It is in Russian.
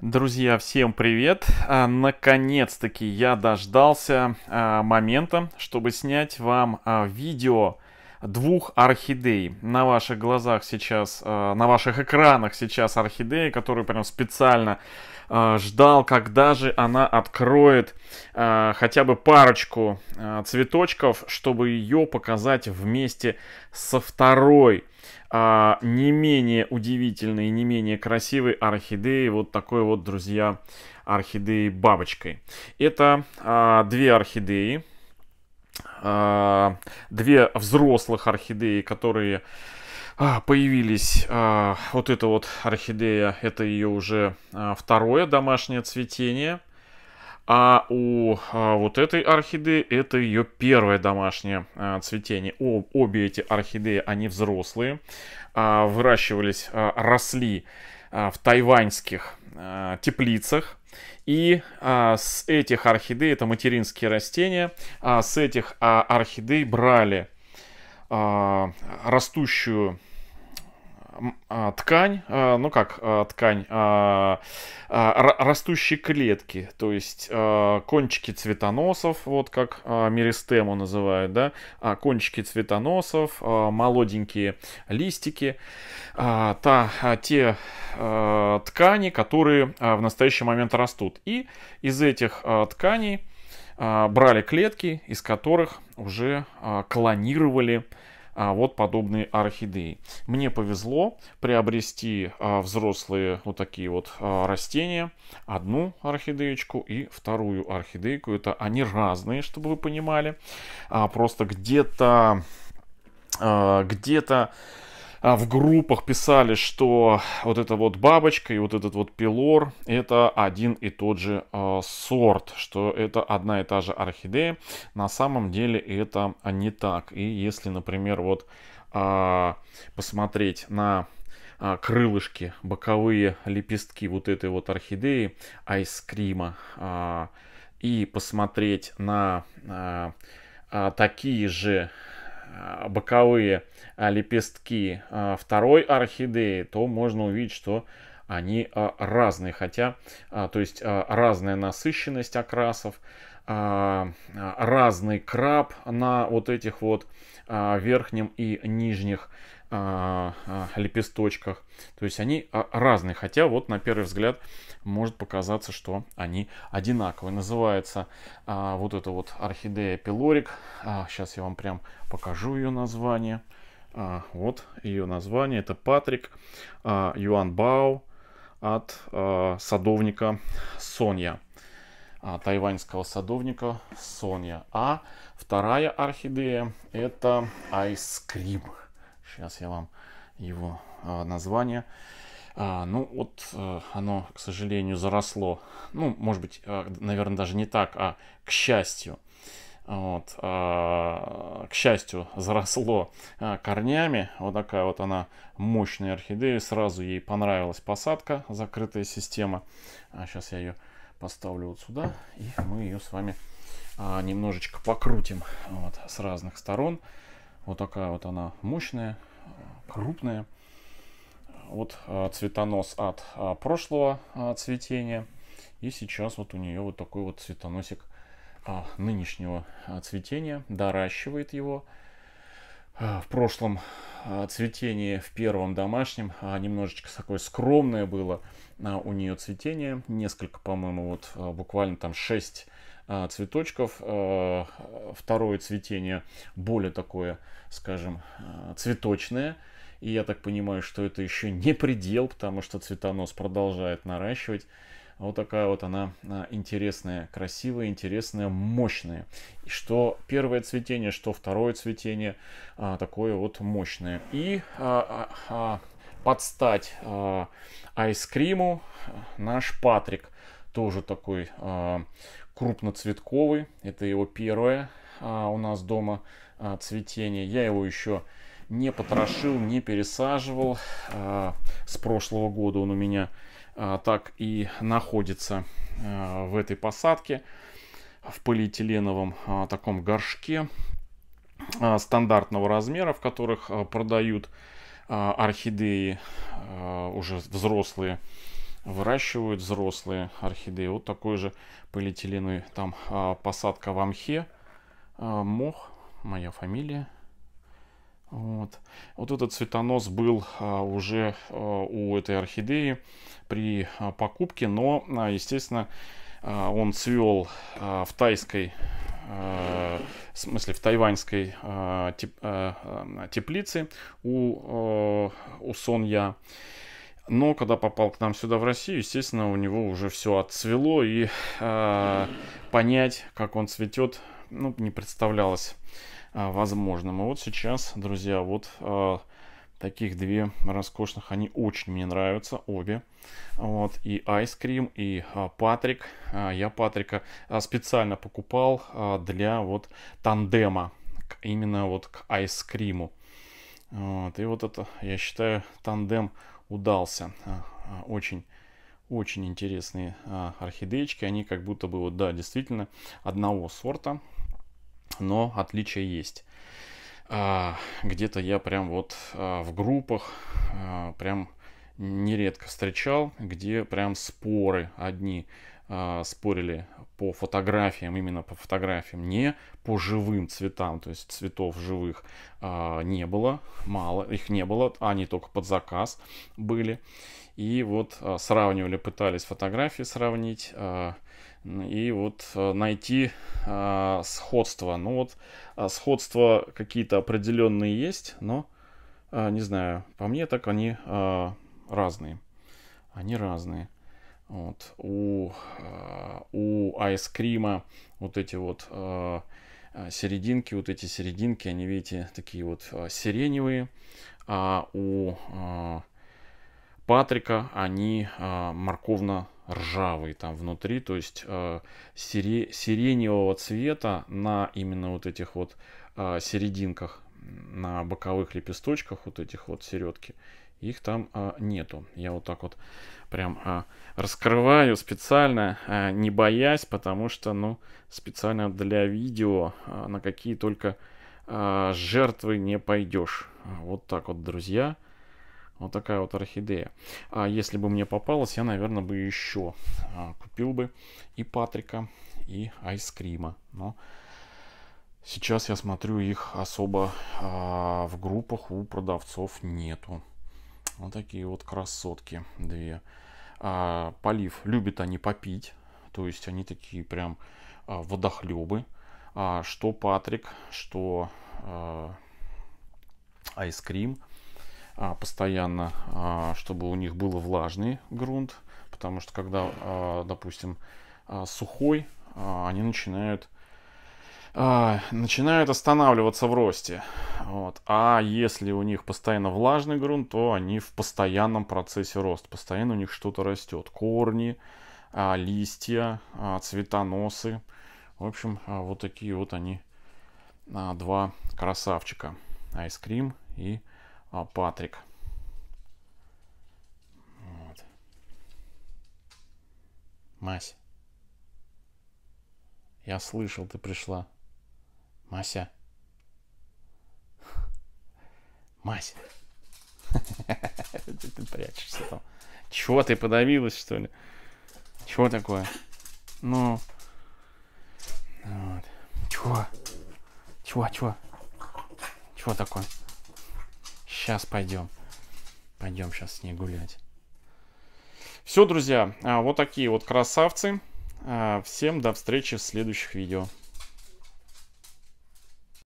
Друзья, всем привет! А, наконец-таки я дождался а, момента, чтобы снять вам а, видео двух орхидей. На ваших глазах сейчас, на ваших экранах сейчас орхидея, которую прям специально ждал, когда же она откроет хотя бы парочку цветочков, чтобы ее показать вместе со второй а, не менее удивительной, не менее красивой орхидеи, вот такой вот, друзья, орхидеи бабочкой. Это а, две орхидеи, а, две взрослых орхидеи, которые а, появились а, вот эта вот орхидея, это ее уже а, второе домашнее цветение. А у а, вот этой орхидеи это ее первое домашнее а, цветение. О, обе эти орхидеи, они взрослые, а, выращивались, а, росли а, в тайваньских а, теплицах. И а, с этих орхидей, это материнские растения, а, с этих а, орхидей брали а, растущую а, ткань, а, ну как а, ткань, растущие клетки, то есть кончики цветоносов, вот как меристему называют, да, кончики цветоносов, молоденькие листики, та, те ткани, которые в настоящий момент растут. И из этих тканей брали клетки, из которых уже клонировали а, вот подобные орхидеи. Мне повезло приобрести а, взрослые вот такие вот а, растения. Одну орхидеечку и вторую орхидейку. Это они разные, чтобы вы понимали. А, просто где-то... А, где-то а в группах писали, что вот эта вот бабочка и вот этот вот пилор это один и тот же э, сорт, что это одна и та же орхидея. На самом деле это не так. И если, например, вот а, посмотреть на а, крылышки, боковые лепестки вот этой вот орхидеи айскрима и посмотреть на такие же а, боковые а, лепестки а, второй орхидеи, то можно увидеть, что они а, разные, хотя, а, то есть а, разная насыщенность окрасов, разный краб на вот этих вот верхнем и нижних лепесточках. То есть они разные, хотя вот на первый взгляд может показаться, что они одинаковые. Называется вот эта вот орхидея пилорик. сейчас я вам прям покажу ее название. вот ее название. Это Патрик, Юан Бау, от э, садовника Соня, а, тайваньского садовника Соня. А вторая орхидея это айскрим. Сейчас я вам его э, название. А, ну вот э, оно, к сожалению, заросло. Ну, может быть, э, наверное, даже не так, а к счастью вот, а, к счастью, заросло а, корнями. Вот такая вот она мощная орхидея. Сразу ей понравилась посадка, закрытая система. сейчас а, я ее поставлю вот сюда, и мы ее с вами немножечко покрутим вот, с разных сторон. Вот такая вот она мощная, крупная. Вот цветонос от прошлого цветения. И сейчас вот у нее вот такой вот цветоносик а, нынешнего а, цветения, доращивает его. А, в прошлом цветении, в первом домашнем, немножечко такое скромное было у нее цветение. Несколько, по-моему, вот буквально там 6 цветочков. Второе цветение более такое, скажем, цветочное. И я так понимаю, что это еще не предел, потому что цветонос продолжает наращивать. Вот такая вот она а, интересная, красивая, интересная, мощная. И что первое цветение, что второе цветение, а, такое вот мощное. И а, подстать айскриму наш Патрик. Тоже такой крупноцветковый. Это его первое а, у нас дома а, цветение. Я его еще не потрошил, не пересаживал. А, с прошлого года он у меня а, так и находится а, в этой посадке в полиэтиленовом а, таком горшке стандартного размера, в которых продают орхидеи уже взрослые, выращивают взрослые орхидеи. Вот такой же полиэтиленовый там посадка в амхе, мох, моя фамилия, вот. вот этот цветонос был а, уже а, у этой орхидеи при а, покупке, но, естественно, он цвел в тайской, в смысле в тайваньской теплице у, у Сонья. Но когда попал к нам сюда в Россию, естественно, у него уже все отцвело, и понять, как он цветет, ну, не представлялось Э, возможным. И вот сейчас, друзья, вот э, таких две роскошных. Они очень мне нравятся, обе. Вот, и Ice Cream, и а, Патрик. я Патрика специально покупал для вот тандема. Именно вот к айскриму. Вот, и вот это, я считаю, тандем удался. очень очень интересные а, орхидеечки. Они как будто бы, вот, да, действительно одного сорта но отличия есть. А, где-то я прям вот а, в группах а, прям нередко встречал, где прям споры одни спорили по фотографиям, именно по фотографиям, не по живым цветам, то есть цветов живых не было, мало, их не было, они только под заказ были. И вот сравнивали, пытались фотографии сравнить, и вот э, найти э, сходство. Ну вот э, сходства какие-то определенные есть, но э, не знаю, по мне так они э, разные. Они разные. Вот. У, э, у айскрима вот эти вот э, э серединки, вот эти серединки, они, видите, такие вот э, сиреневые. А у э, Патрика они э, морковно ржавый там внутри, то есть э, сире, сиреневого цвета на именно вот этих вот э, серединках, на боковых лепесточках вот этих вот середки. Их там э, нету. Я вот так вот прям э, раскрываю специально, э, не боясь, потому что, ну, специально для видео э, на какие только э, жертвы не пойдешь. Вот так вот, друзья. Друзья вот такая вот орхидея. А если бы мне попалась, я, наверное, бы еще а, купил бы и Патрика, и Айскрима. Но сейчас я смотрю, их особо а, в группах у продавцов нету. Вот такие вот красотки две. А, полив. Любят они попить. То есть они такие прям а, водохлебы. А, что Патрик, что а, Айскрим. А, постоянно, а, чтобы у них был влажный грунт, потому что когда, а, допустим, сухой, они начинают начинают останавливаться в росте. Вот. А если у них постоянно влажный грунт, то они в постоянном процессе роста. Постоянно у них что-то растет. Корни, листья, цветоносы. В общем, вот такие вот они два красавчика. Айскрим и а, Патрик. Вот. Мась. Я слышал, ты пришла. Мася. Мася. Ты прячешься там. Чего ты подавилась, что ли? Чего такое? Ну. Чего? Чего, чего? Чего такое? Сейчас пойдем. Пойдем сейчас с ней гулять. Все, друзья, а, вот такие вот красавцы. А, всем до встречи в следующих видео.